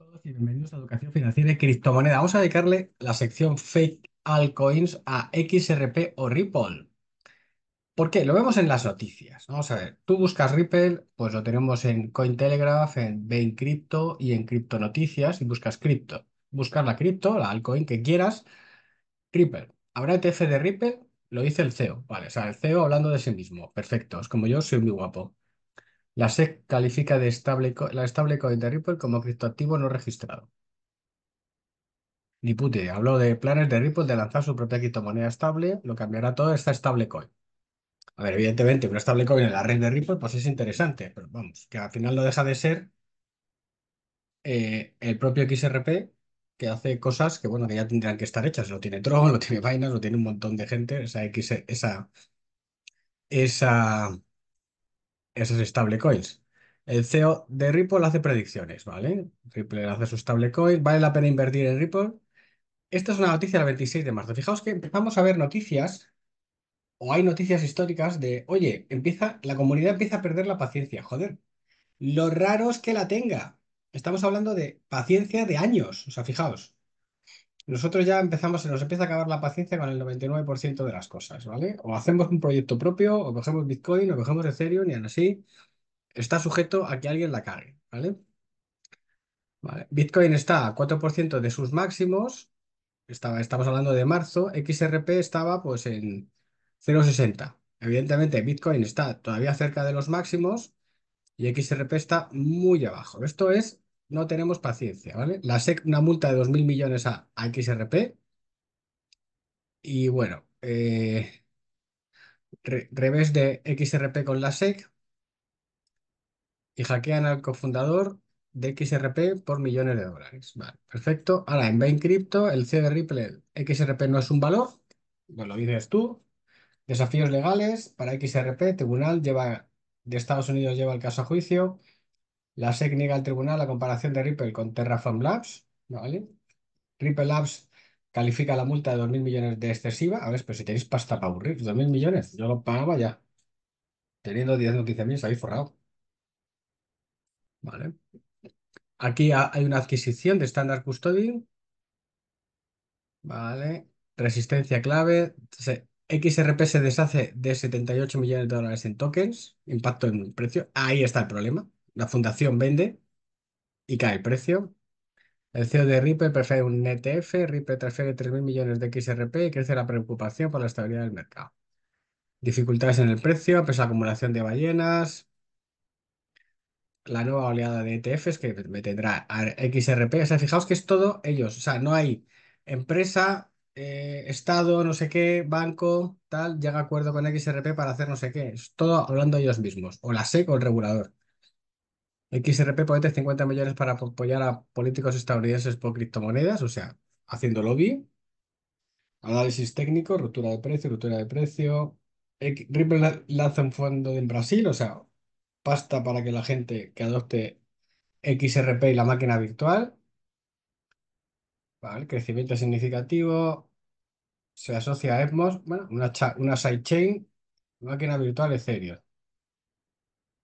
todos bienvenidos a Educación Financiera y Criptomoneda. Vamos a dedicarle la sección Fake Altcoins a XRP o Ripple. ¿Por qué? Lo vemos en las noticias. Vamos a ver, tú buscas Ripple, pues lo tenemos en Cointelegraph, en Bain Crypto y en Crypto Noticias y buscas cripto. Buscar la cripto, la altcoin que quieras, Ripple. ¿Habrá ETF de Ripple? Lo dice el CEO. Vale, o sea, el CEO hablando de sí mismo. Perfecto, es como yo, soy muy guapo. La SEC califica de la stablecoin de Ripple como criptoactivo no registrado. Ni pute. habló de planes de Ripple de lanzar su propia criptomoneda estable, lo cambiará todo esta stablecoin. A ver, evidentemente, una stablecoin en la red de Ripple pues es interesante, pero vamos, que al final no deja de ser eh, el propio XRP que hace cosas que, bueno, que ya tendrían que estar hechas. Lo tiene Tron, lo tiene vainas lo tiene un montón de gente. Esa X, esa, esa esas stablecoins. El CEO de Ripple hace predicciones, ¿vale? Ripple hace su stablecoins, ¿vale la pena invertir en Ripple? Esta es una noticia del 26 de marzo. Fijaos que empezamos a ver noticias o hay noticias históricas de, oye, empieza, la comunidad empieza a perder la paciencia, joder. Lo raro es que la tenga. Estamos hablando de paciencia de años, o sea, fijaos. Nosotros ya empezamos, se nos empieza a acabar la paciencia con el 99% de las cosas, ¿vale? O hacemos un proyecto propio, o cogemos Bitcoin, o cogemos Ethereum, y aún así está sujeto a que alguien la cague, ¿vale? Bitcoin está a 4% de sus máximos, estaba, estamos hablando de marzo, XRP estaba pues en 0,60. Evidentemente Bitcoin está todavía cerca de los máximos y XRP está muy abajo. Esto es no tenemos paciencia, ¿vale? La SEC, una multa de 2.000 millones a, XRP. Y bueno, eh, revés de XRP con la SEC. Y hackean al cofundador de XRP por millones de dólares. Vale, perfecto. Ahora, en Bain Crypto, el CEO de Ripple, XRP no es un valor, No pues lo dices tú. Desafíos legales para XRP, tribunal lleva de Estados Unidos lleva el caso a juicio la SEC niega al tribunal la comparación de Ripple con Terraform Labs. ¿vale? Ripple Labs califica la multa de 2.000 millones de excesiva. A ver, pero si tenéis pasta para aburrir, 2.000 millones, yo lo pagaba ya. Teniendo 10 o 15.000, se habéis forrado. Vale. Aquí hay una adquisición de Standard Custodian. Vale. Resistencia clave. XRP se deshace de 78 millones de dólares en tokens. Impacto en el precio. Ahí está el problema. La fundación vende y cae el precio. El CEO de Ripple prefiere un ETF, Ripple transfiere 3.000 millones de XRP y crece la preocupación por la estabilidad del mercado. Dificultades en el precio, pues acumulación de ballenas, la nueva oleada de ETFs que me tendrá XRP. O sea, fijaos que es todo ellos. O sea, no hay empresa, eh, Estado, no sé qué, banco, tal, llega a acuerdo con XRP para hacer no sé qué. Es todo hablando ellos mismos. O la SEC o el regulador. XRP promete 50 millones para apoyar a políticos estadounidenses por criptomonedas, o sea, haciendo lobby. Análisis técnico, ruptura de precio, ruptura de precio. Ripple lanza un fondo en Brasil, o sea, pasta para que la gente que adopte XRP y la máquina virtual. Vale, crecimiento significativo. Se asocia a bueno, una, una sidechain, máquina virtual Ethereum.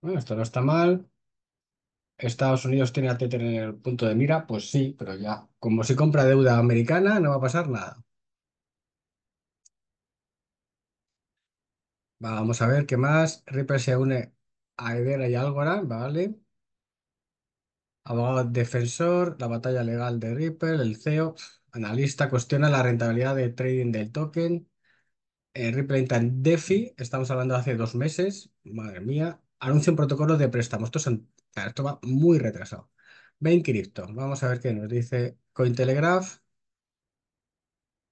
Bueno, esto no está mal. Estados Unidos tiene a Tether en el punto de mira, pues sí, pero ya, como si compra deuda americana, no va a pasar nada. Vamos a ver qué más. Ripple se une a Edera y Algorand, ¿vale? Abogado defensor, la batalla legal de Ripple, el CEO, analista cuestiona la rentabilidad de trading del token. Eh, Ripple entra DeFi, estamos hablando hace dos meses, madre mía. Anuncia un protocolo de préstamos. estos son esto va muy retrasado. Bain Crypto. Vamos a ver qué nos dice Cointelegraph.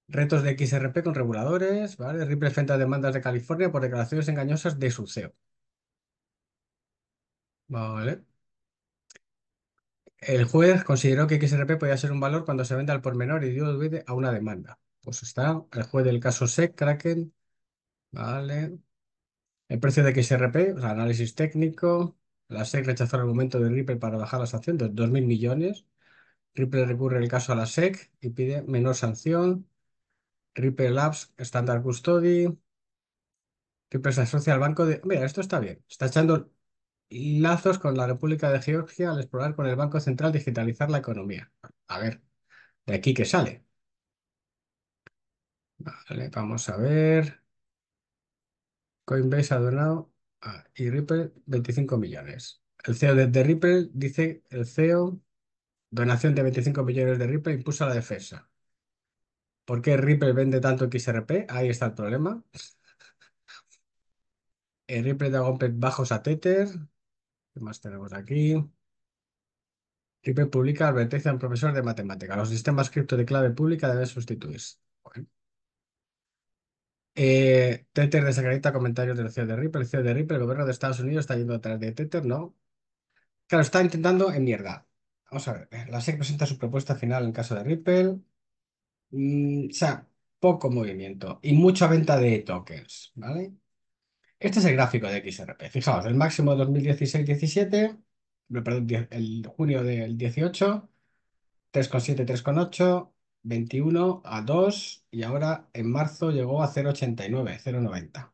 Retos de XRP con reguladores, ¿vale? Ripple frente demandas de California por declaraciones engañosas de su CEO. Vale. El juez consideró que XRP podía ser un valor cuando se vende al por menor y dio verde a una demanda. Pues está el juez del caso SEC, Kraken. Vale. El precio de XRP, análisis técnico. La SEC rechazó el argumento de Ripple para bajar la sanción de 2.000 millones. Ripple recurre el caso a la SEC y pide menor sanción. Ripple Labs, Standard Custody. Ripple se asocia al banco de... Mira, esto está bien. Está echando lazos con la República de Georgia al explorar con el Banco Central digitalizar la economía. A ver, de aquí que sale. Vale, vamos a ver. Coinbase ha donado Ah, y Ripple, 25 millones. El CEO de, Ripple dice, el CEO, donación de 25 millones de Ripple impulsa la defensa. ¿Por qué Ripple vende tanto XRP? Ahí está el problema. Eh, Ripple da bajos a Tether. ¿Qué más tenemos aquí? Ripple publica advertencia a un profesor de matemática. Los sistemas cripto de clave pública deben sustituirse. Eh, Tether desacredita comentarios del CEO de Ripple. El CEO de Ripple, el gobierno de Estados Unidos está yendo atrás de Tether, ¿no? Claro, está intentando en mierda. Vamos a ver, la SEC presenta su propuesta final en caso de Ripple. Mm, o sea, poco movimiento y mucha venta de tokens, ¿vale? Este es el gráfico de XRP. Fijaos, el máximo de 2016-17, el junio del 18, 3,7, 3,8, 21 a 2 y ahora en marzo llegó a 0,89, 0,90.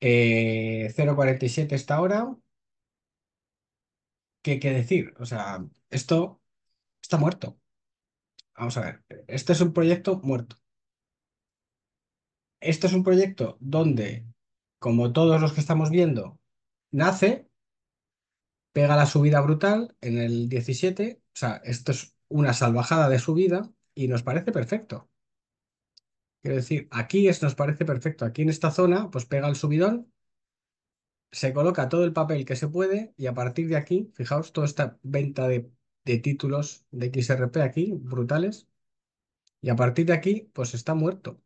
0,47 está ahora. ¿Qué, ¿Qué decir? O sea, esto está muerto. Vamos a ver, este es un proyecto muerto. Este es un proyecto donde, como todos los que estamos viendo, nace, pega la subida brutal en el 17, o sea, esto es una salvajada de subida y nos parece perfecto. Quiero decir, aquí es, nos parece perfecto. Aquí en esta zona, pues pega el subidón, se coloca todo el papel que se puede y a partir de aquí, fijaos, toda esta venta de, de títulos de XRP aquí, brutales, y a partir de aquí, pues está muerto.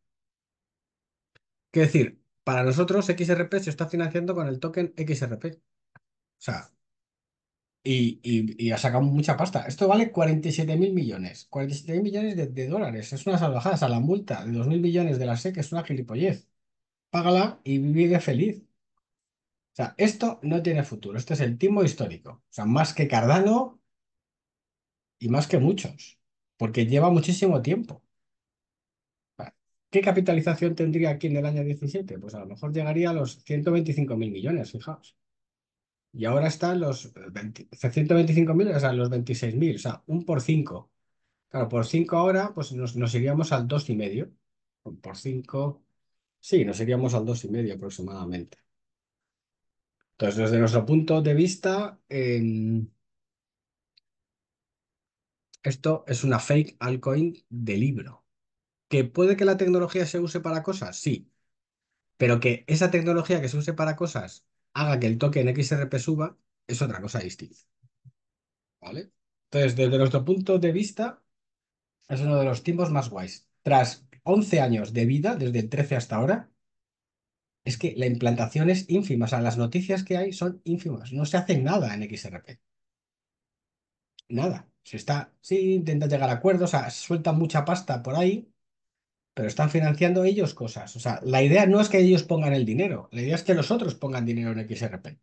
Quiero decir, para nosotros XRP se está financiando con el token XRP. O sea, y, y, ha sacado mucha pasta. Esto vale 47 mil millones, 47 mil millones de, dólares. Es una salvajada. a la multa de 2 mil millones de la SEC es una gilipollez. Págala y vive feliz. O sea, esto no tiene futuro. Este es el timo histórico. O sea, más que Cardano y más que muchos, porque lleva muchísimo tiempo. ¿Qué capitalización tendría aquí en el año 17? Pues a lo mejor llegaría a los 125 mil millones, fijaos. Y ahora están los 125.000, o sea, los 26.000, o sea, un por 5. Claro, por 5 ahora, pues nos, iríamos al y 2,5. Por 5, sí, nos iríamos al y medio aproximadamente. Entonces, desde nuestro punto de vista, esto es una fake altcoin de libro. ¿Que puede que la tecnología se use para cosas? Sí. Pero que esa tecnología que se use para cosas haga que el toque en XRP suba, es otra cosa distinta. ¿Vale? Entonces, desde nuestro punto de vista, es uno de los tiempos más guays. Tras 11 años de vida, desde el 13 hasta ahora, es que la implantación es ínfima. O sea, las noticias que hay son ínfimas. No se hace nada en XRP. Nada. Se está, sí, intenta llegar a acuerdos, o sea, suelta mucha pasta por ahí, pero están financiando ellos cosas. O sea, la idea no es que ellos pongan el dinero, la idea es que los otros pongan dinero en XRP.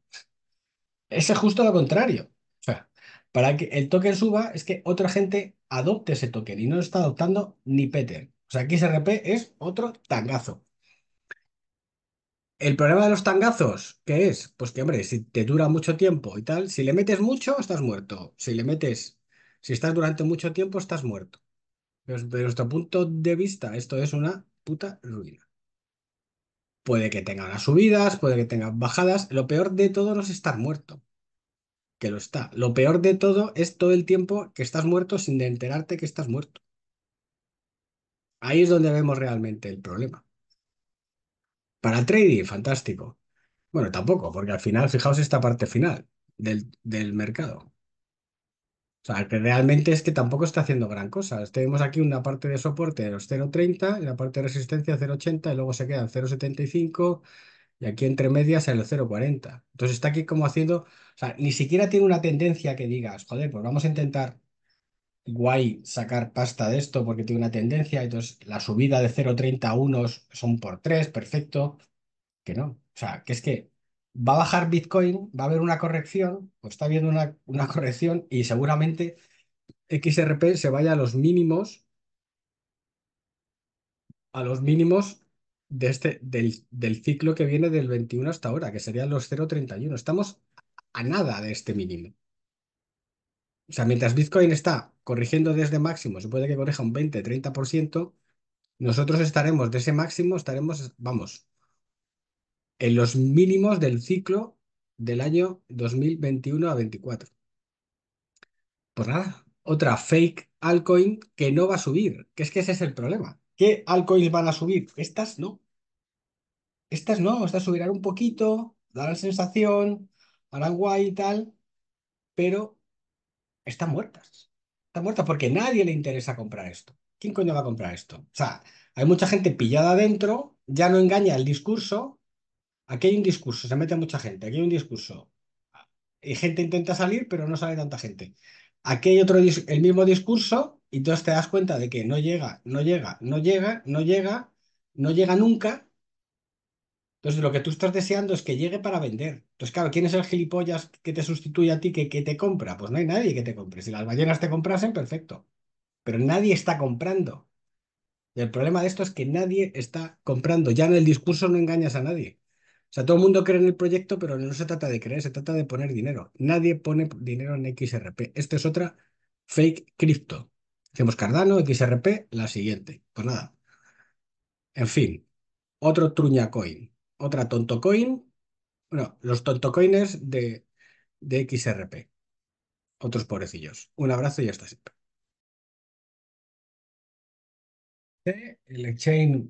Ese es justo lo contrario. O sea, para que el token suba es que otra gente adopte ese token y no lo está adoptando ni Peter. O sea, XRP es otro tangazo. El problema de los tangazos, ¿qué es? Pues que, hombre, si te dura mucho tiempo y tal, si le metes mucho, estás muerto. Si le metes, si estás durante mucho tiempo, estás muerto. Desde nuestro punto de vista, esto es una puta ruina. Puede que tenga unas subidas, puede que tenga bajadas. Lo peor de todo no es estar muerto, que lo está. Lo peor de todo es todo el tiempo que estás muerto sin enterarte que estás muerto. Ahí es donde vemos realmente el problema. Para trading, fantástico. Bueno, tampoco, porque al final, fijaos esta parte final del, del mercado. O sea, que realmente es que tampoco está haciendo gran cosa. Tenemos aquí una parte de soporte de los 0.30, la parte de resistencia 0.80 y luego se queda en 0.75 y aquí entre medias en los 0.40. Entonces está aquí como haciendo, o sea, ni siquiera tiene una tendencia que digas, joder, pues vamos a intentar guay sacar pasta de esto porque tiene una tendencia, entonces la subida de 0.30 a unos son por 3, perfecto, que no. O sea, que es que va a bajar Bitcoin, va a haber una corrección, o pues está habiendo una, corrección y seguramente XRP se vaya a los mínimos, a los mínimos de este, del, del ciclo que viene del 21 hasta ahora, que serían los 0.31. Estamos a nada de este mínimo. O sea, mientras Bitcoin está corrigiendo desde máximo, se puede que corrija un 20, 30%, nosotros estaremos de ese máximo, estaremos, vamos, en los mínimos del ciclo del año 2021 a 24. Pues nada, otra fake altcoin que no va a subir, que es que ese es el problema. ¿Qué altcoins van a subir? Estas no. Estas no, estas subirán un poquito, darán sensación, harán guay y tal, pero están muertas. Están muertas porque nadie le interesa comprar esto. ¿Quién coño va a comprar esto? O sea, hay mucha gente pillada adentro, ya no engaña el discurso, Aquí hay un discurso, se mete mucha gente, aquí hay un discurso. Y gente intenta salir, pero no sale tanta gente. Aquí hay otro, el mismo discurso, y entonces te das cuenta de que no llega, no llega, no llega, no llega, no llega nunca. Entonces, lo que tú estás deseando es que llegue para vender. Entonces, claro, ¿quién es el gilipollas que te sustituye a ti, que, que te compra? Pues no hay nadie que te compre. Si las ballenas te comprasen, perfecto. Pero nadie está comprando. Y el problema de esto es que nadie está comprando. Ya en el discurso no engañas a nadie. O sea, todo el mundo cree en el proyecto, pero no se trata de creer, se trata de poner dinero. Nadie pone dinero en XRP. Esta es otra fake cripto. Hacemos Cardano, XRP, la siguiente. Pues nada. En fin, otro truña coin, otra tonto coin. Bueno, los tonto coins de, de XRP. Otros pobrecillos. Un abrazo y hasta siempre. El exchange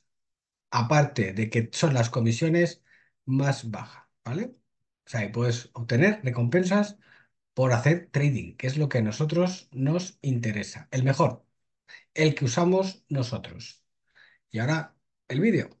aparte de que son las comisiones más bajas, ¿vale? O sea, y puedes obtener recompensas por hacer trading, que es lo que a nosotros nos interesa, el mejor, el que usamos nosotros. Y ahora el vídeo.